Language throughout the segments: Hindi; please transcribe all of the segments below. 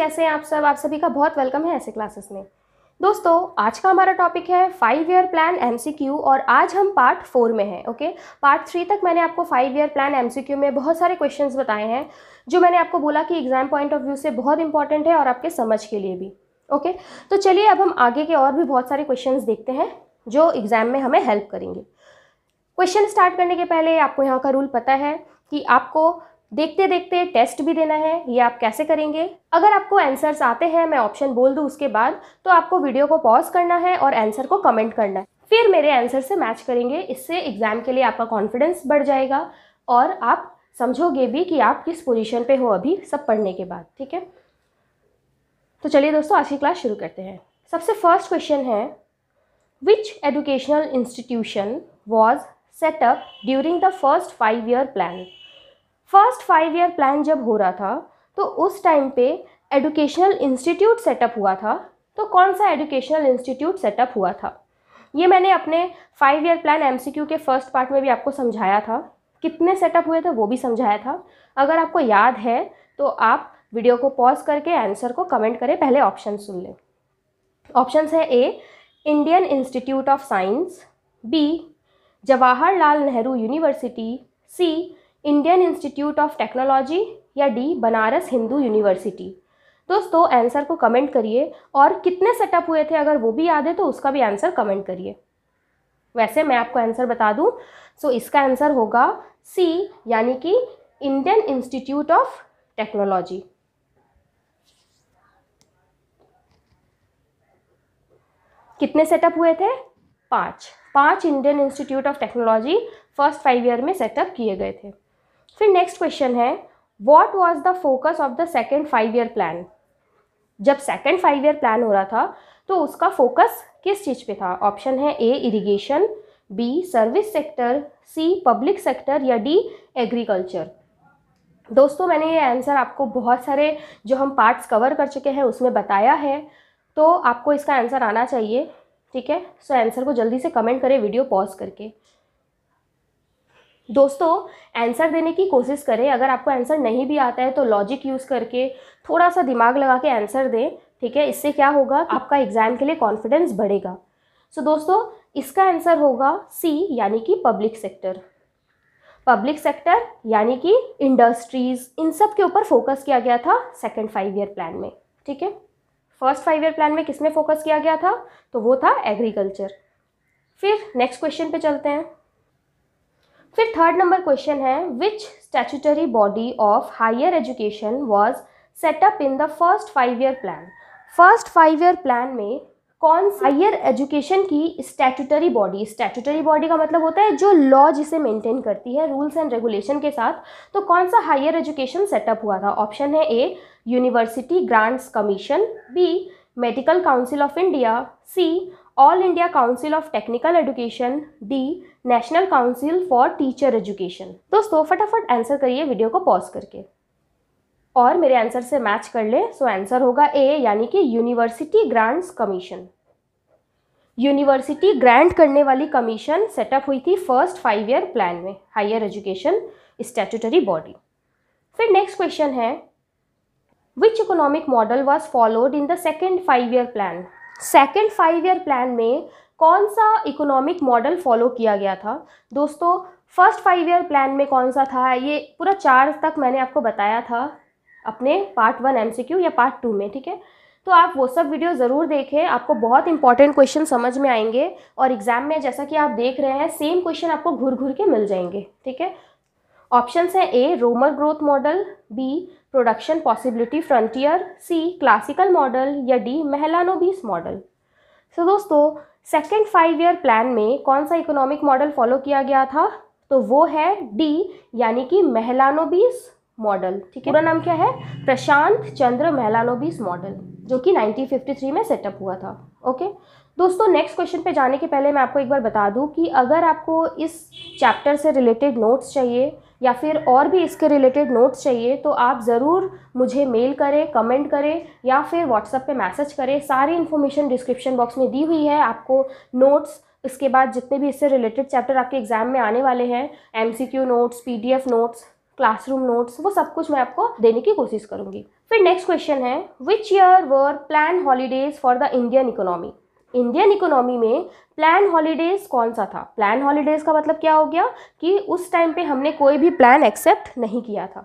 कैसे हैं आप सब आप सभी का बहुत वेलकम है ऐसे क्लासेस में दोस्तों आज का हमारा टॉपिक है फाइव ईयर प्लान एमसीक्यू और आज हम पार्ट फोर में हैं ओके पार्ट थ्री तक मैंने आपको फाइव ईयर प्लान एमसीक्यू में बहुत सारे क्वेश्चंस बताए हैं जो मैंने आपको बोला कि एग्जाम पॉइंट ऑफ व्यू से बहुत इंपॉर्टेंट है और आपके समझ के लिए भी ओके तो चलिए अब हम आगे के और भी बहुत सारे क्वेश्चन देखते हैं जो एग्ज़ाम में हमें हेल्प करेंगे क्वेश्चन स्टार्ट करने के पहले आपको यहाँ का रूल पता है कि आपको देखते देखते टेस्ट भी देना है ये आप कैसे करेंगे अगर आपको आंसर्स आते हैं मैं ऑप्शन बोल दूँ उसके बाद तो आपको वीडियो को पॉज करना है और आंसर को कमेंट करना है फिर मेरे आंसर से मैच करेंगे इससे एग्ज़ाम के लिए आपका कॉन्फिडेंस बढ़ जाएगा और आप समझोगे भी कि आप किस पोजिशन पर हो अभी सब पढ़ने के बाद ठीक है तो चलिए दोस्तों आज की क्लास शुरू करते हैं सबसे फर्स्ट क्वेश्चन है which educational institution was set up during the first five year plan first five year plan जब हो रहा था तो उस टाइम पे एजुकेशनल इंस्टीट्यूट सेटअप हुआ था तो कौन सा एजुकेशनल इंस्टीट्यूट सेटअप हुआ था ये मैंने अपने फाइव ईयर प्लान एम के फर्स्ट पार्ट में भी आपको समझाया था कितने सेटअप हुए थे वो भी समझाया था अगर आपको याद है तो आप वीडियो को पॉज करके आंसर को कमेंट करें पहले ऑप्शन सुन लें ऑप्शन है A Indian Institute of Science B Jawaharlal Nehru University C Indian Institute of Technology या डी बनारस हिंदू यूनिवर्सिटी दोस्तों आंसर को कमेंट करिए और कितने सेटअप हुए थे अगर वो भी याद है तो उसका भी आंसर कमेंट करिए वैसे मैं आपको आंसर बता दूं सो so, इसका आंसर होगा सी यानी कि इंडियन इंस्टीट्यूट ऑफ टेक्नोलॉजी कितने सेटअप हुए थे पाँच पाँच Indian Institute of Technology first five year में सेटअप किए गए थे फिर नेक्स्ट क्वेश्चन है what was the focus of the second five year plan जब सेकेंड फाइव ईयर प्लान हो रहा था तो उसका फोकस किस चीज़ पे था ऑप्शन है A irrigation B service sector C public sector या डी एग्रीकल्चर दोस्तों मैंने ये आंसर आपको बहुत सारे जो हम पार्ट्स कवर कर चुके हैं उसमें बताया है तो आपको इसका आंसर आना चाहिए ठीक है सो आंसर को जल्दी से कमेंट करें वीडियो पॉज करके दोस्तों आंसर देने की कोशिश करें अगर आपको आंसर नहीं भी आता है तो लॉजिक यूज़ करके थोड़ा सा दिमाग लगा के आंसर दें ठीक है इससे क्या होगा आपका एग्ज़ाम के लिए कॉन्फिडेंस बढ़ेगा सो so, दोस्तों इसका आंसर होगा सी यानी कि पब्लिक सेक्टर पब्लिक सेक्टर यानी कि इंडस्ट्रीज़ इन सब के ऊपर फोकस किया गया था सेकेंड फाइव ईयर प्लान में ठीक है फर्स्ट फाइव ईयर प्लान में किस में फोकस किया गया था तो वो था एग्रीकल्चर फिर नेक्स्ट क्वेश्चन पे चलते हैं फिर थर्ड नंबर क्वेश्चन है which statutory body of higher education was set up in the first five year plan first five year plan में कौन सी हायर एजुकेशन की स्टैचूटरी बॉडी स्टैचूटरी बॉडी का मतलब होता है जो लॉ जिसे मेंटेन करती है रूल्स एंड रेगुलेशन के साथ तो कौन सा हायर एजुकेशन सेटअप हुआ था ऑप्शन है A university grants commission B medical council of India C all India council of technical education D national council for teacher education दोस्तों फटाफट आंसर करिए वीडियो को पॉज करके और मेरे आंसर से मैच कर ले सो आंसर होगा ए यानी कि university grants commission university grant करने वाली कमीशन सेटअप हुई थी फर्स्ट फाइव ईयर प्लान में हायर एजुकेशन स्टैट्यूटरी बॉडी फिर नेक्स्ट क्वेश्चन है which economic model was followed in the second five year plan second five year plan में कौन सा इकोनॉमिक मॉडल फॉलो किया गया था दोस्तों फर्स्ट फाइव ईयर प्लान में कौन सा था ये पूरा चार तक मैंने आपको बताया था अपने पार्ट वन एमसीक्यू या पार्ट टू में ठीक है तो आप वो सब वीडियो ज़रूर देखें आपको बहुत इंपॉर्टेंट क्वेश्चन समझ में आएंगे और एग्ज़ाम में जैसा कि आप देख रहे हैं सेम क्वेश्चन आपको घुर घूर के मिल जाएंगे ठीक है ऑप्शन हैं A Romer growth model B production possibility frontier C classical model या डी महलानोबीस मॉडल सो दोस्तों सेकेंड फाइव ईयर प्लान में कौन सा इकोनॉमिक मॉडल फॉलो किया गया था तो वो है डी यानी कि महलानोबीस मॉडल ठीक है पूरा नाम क्या है प्रशांत चंद्र महलानोबिस मॉडल जो कि 1953 में सेटअप हुआ था ओके दोस्तों नेक्स्ट क्वेश्चन पे जाने के पहले मैं आपको एक बार बता दूं कि अगर आपको इस चैप्टर से रिलेटेड नोट्स चाहिए या फिर और भी इसके रिलेटेड नोट्स चाहिए तो आप ज़रूर मुझे मेल करें कमेंट करें या फिर व्हाट्सएप पे मैसेज करें सारी इन्फॉर्मेशन डिस्क्रिप्शन बॉक्स में दी हुई है आपको नोट्स इसके बाद जितने भी इससे रिलेटेड चैप्टर आपके एग्ज़ाम में आने वाले हैं M notes P notes classroom notes वो सब कुछ मैं आपको देने की कोशिश करूँगी फिर नेक्स्ट क्वेश्चन है which year were plan holidays for the Indian economy Indian economy में प्लान हॉलीडेज कौन सा था प्लान हॉलीडेज का मतलब क्या हो गया कि उस टाइम पे हमने कोई भी प्लान एक्सेप्ट नहीं किया था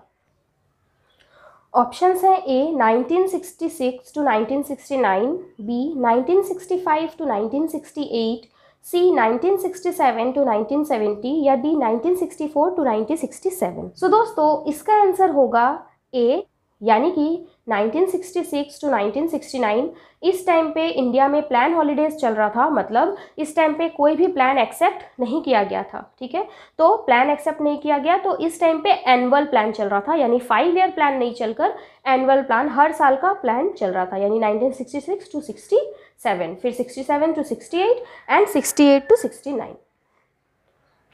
ऑप्शंस हैं A 1966 to 1969, B 1965 to 1968, C 1967 to 1970 या डी 1964 टू 1967। सो so, दोस्तों इसका आंसर होगा ए यानी कि 1966 टू 1969 इस टाइम पे इंडिया में प्लान हॉलीडेज चल रहा था मतलब इस टाइम पे कोई भी प्लान एक्सेप्ट नहीं किया गया था ठीक है तो प्लान एक्सेप्ट नहीं किया गया तो इस टाइम पे एनुअल प्लान चल रहा था यानी फाइव ईयर प्लान नहीं चलकर एनुअल प्लान हर साल का प्लान चल रहा था यानी 1966 टू 67 फिर 67 टू 68 एंड 68 टू 69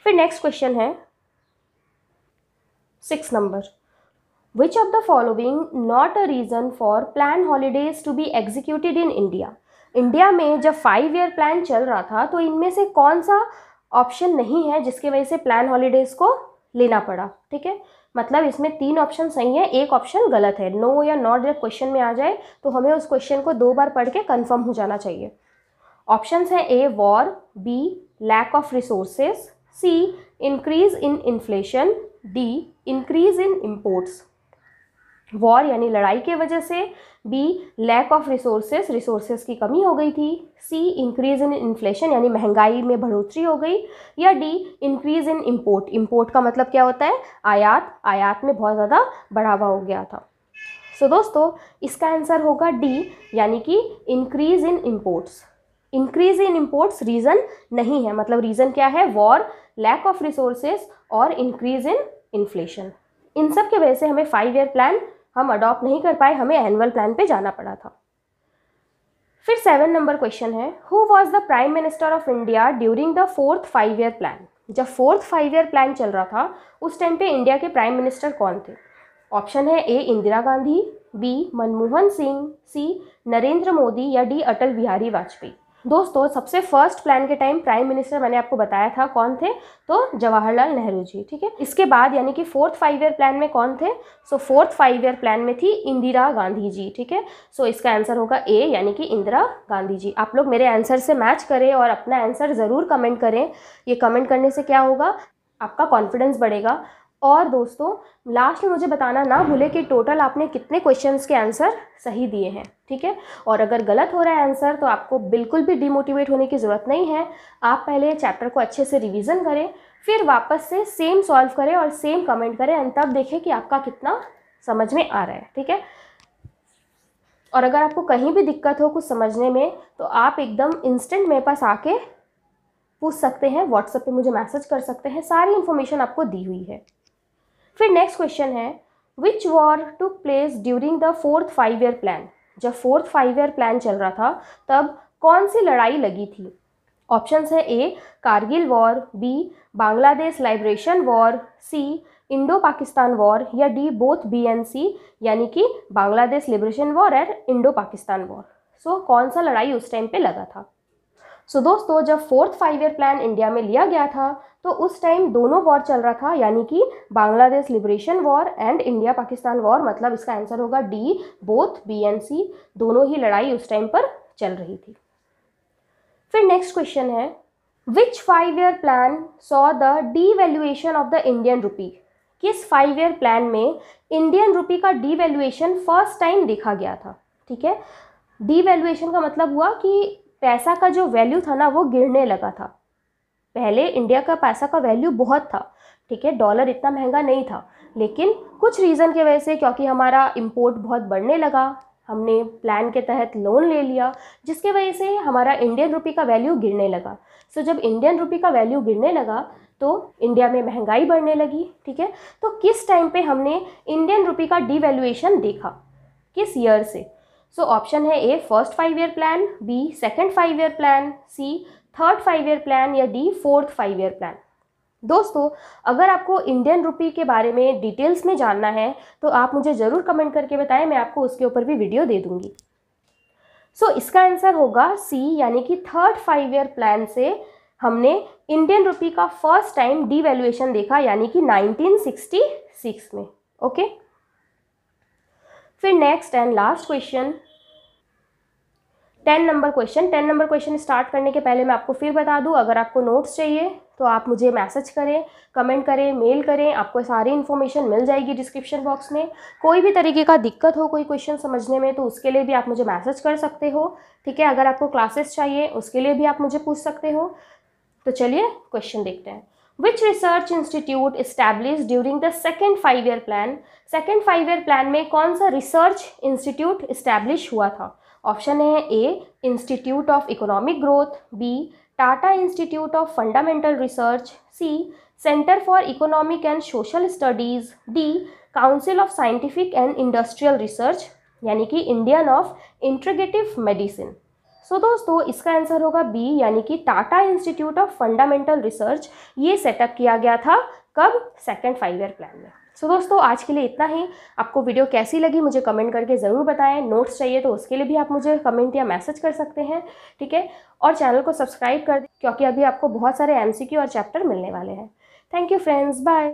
फिर नेक्स्ट क्वेश्चन है six number Which of the following not a reason for plan holidays to be executed in India? India में जब फाइव ईयर प्लान चल रहा था तो इनमें से कौन सा ऑप्शन नहीं है जिसके वजह से प्लान हॉलीडेज़ को लेना पड़ा ठीक है मतलब इसमें तीन ऑप्शन सही है एक ऑप्शन गलत है नो या नॉट जब क्वेश्चन में आ जाए तो हमें उस क्वेश्चन को दो बार पढ़ के कन्फर्म हो जाना चाहिए ऑप्शन है A war B lack of resources C increase in inflation D increase in imports war यानी लड़ाई के वजह से B lack of resources resources की कमी हो गई थी सी इंक्रीज इन इन्फ्लेशन यानी महंगाई में बढ़ोतरी हो गई या D increase in import import का मतलब क्या होता है आयात आयात में बहुत ज़्यादा बढ़ावा हो गया था सो so, दोस्तों इसका आंसर होगा डी यानी कि increase in imports increase in imports reason नहीं है मतलब रीज़न क्या है वॉर लैक ऑफ रिसोर्सेज और इंक्रीज इन इन्फ्लेशन इन सब के वजह से हमें फाइव ईयर प्लान हम अडॉप्ट नहीं कर पाए हमें एनुअल प्लान पे जाना पड़ा था फिर सेवन नंबर क्वेश्चन है who was the prime minister of India during the fourth five year plan जब फोर्थ फाइव ईयर प्लान चल रहा था उस टाइम पे इंडिया के प्राइम मिनिस्टर कौन थे ऑप्शन है A Indira Gandhi B Manmohan Singh C Narendra Modi या डी अटल बिहारी वाजपेयी दोस्तों सबसे फर्स्ट प्लान के टाइम प्राइम मिनिस्टर मैंने आपको बताया था कौन थे तो जवाहरलाल नेहरू जी ठीक है इसके बाद यानी कि फोर्थ फाइव ईयर प्लान में कौन थे so fourth five year plan में थी इंदिरा गांधी जी ठीक है सो इसका आंसर होगा ए यानी कि इंदिरा गांधी जी आप लोग मेरे आंसर से मैच करें और अपना आंसर ज़रूर कमेंट करें ये कमेंट करने से क्या होगा आपका कॉन्फिडेंस बढ़ेगा और दोस्तों लास्ट में मुझे बताना ना भूले कि टोटल आपने कितने क्वेश्चंस के आंसर सही दिए हैं ठीक है और अगर गलत हो रहा है आंसर तो आपको बिल्कुल भी डिमोटिवेट होने की ज़रूरत नहीं है आप पहले चैप्टर को अच्छे से रिवीजन करें फिर वापस से सेम सॉल्व करें और सेम कमेंट करें एंड तब देखें कि आपका कितना समझ में आ रहा है ठीक है और अगर आपको कहीं भी दिक्कत हो कुछ समझने में तो आप एकदम इंस्टेंट मेरे पास आके पूछ सकते हैं व्हाट्सएप पे मुझे मैसेज कर सकते हैं सारी इन्फॉर्मेशन आपको दी हुई है फिर नेक्स्ट क्वेश्चन है which war took place during the fourth five year plan जब फोर्थ फाइव ईयर प्लान चल रहा था तब कौन सी लड़ाई लगी थी ऑप्शन है A Kargil war B Bangladesh liberation war C Indo Pakistan war या D both B and C यानी कि Bangladesh liberation war and Indo Pakistan war so कौन सा लड़ाई उस टाइम पे लगा था सो so, दोस्तों जब fourth five year plan India में लिया गया था तो उस टाइम दोनों वॉर चल रहा था यानी कि Bangladesh liberation war and India Pakistan war मतलब इसका आंसर होगा D both B and C दोनों ही लड़ाई उस टाइम पर चल रही थी फिर नेक्स्ट क्वेश्चन है which five year plan saw the devaluation of the Indian rupee किस फाइव ईयर प्लान में इंडियन रुपी का वैल्यूएशन फर्स्ट टाइम देखा गया था ठीक है डी वैल्यूएशन का मतलब हुआ कि पैसा का जो वैल्यू था ना वो गिरने लगा था पहले इंडिया का पैसा का वैल्यू बहुत था ठीक है डॉलर इतना महंगा नहीं था लेकिन कुछ रीज़न की वजह से क्योंकि हमारा इम्पोर्ट बहुत बढ़ने लगा हमने प्लान के तहत लोन ले लिया जिसके वजह से हमारा इंडियन रुपी का वैल्यू गिरने लगा सो जब इंडियन रुपी का वैल्यू गिरने लगा तो इंडिया में महंगाई बढ़ने लगी ठीक है तो किस टाइम पे हमने इंडियन रुपी का डिवैल्यूएशन देखा किस ईयर से सो ऑप्शन है A first five year plan B second five year plan C third five year plan या D fourth five year plan दोस्तों अगर आपको इंडियन रुपी के बारे में डिटेल्स में जानना है तो आप मुझे ज़रूर कमेंट करके बताएं मैं आपको उसके ऊपर भी वीडियो दे दूंगी सो so, इसका आंसर होगा सी यानी कि थर्ड फाइव ईयर प्लान से हमने इंडियन रुपी का फर्स्ट टाइम डी देखा यानी कि 1966 में ओके okay? फिर next and last question ten number question ten number question start करने के पहले मैं आपको फिर बता दूं अगर आपको नोट्स चाहिए तो आप मुझे मैसेज करें कमेंट करें मेल करें आपको सारी इन्फॉर्मेशन मिल जाएगी डिस्क्रिप्शन बॉक्स में कोई भी तरीके का दिक्कत हो कोई क्वेश्चन समझने में तो उसके लिए भी आप मुझे मैसेज कर सकते हो ठीक है अगर आपको क्लासेस चाहिए उसके लिए भी आप मुझे पूछ सकते हो तो चलिए क्वेश्चन देखते हैं which research institute established during the second five year plan second five year plan में कौन सा रिसर्च इंस्टीट्यूट establish हुआ था ऑप्शन है A institute of economic growth B Tata institute of fundamental research C centre for economic and social studies D council of scientific and industrial research यानी कि Indian of integrative medicine so so, दोस्तों इसका आंसर होगा बी यानी कि Tata institute of fundamental research ये सेटअप किया गया था कब सेकेंड फाइव ईयर प्लान में सो so, दोस्तों आज के लिए इतना ही आपको वीडियो कैसी लगी मुझे कमेंट करके ज़रूर बताएं नोट्स चाहिए तो उसके लिए भी आप मुझे कमेंट या मैसेज कर सकते हैं ठीक है और चैनल को सब्सक्राइब कर दें क्योंकि अभी आपको बहुत सारे एम और चैप्टर मिलने वाले हैं थैंक यू फ्रेंड्स बाय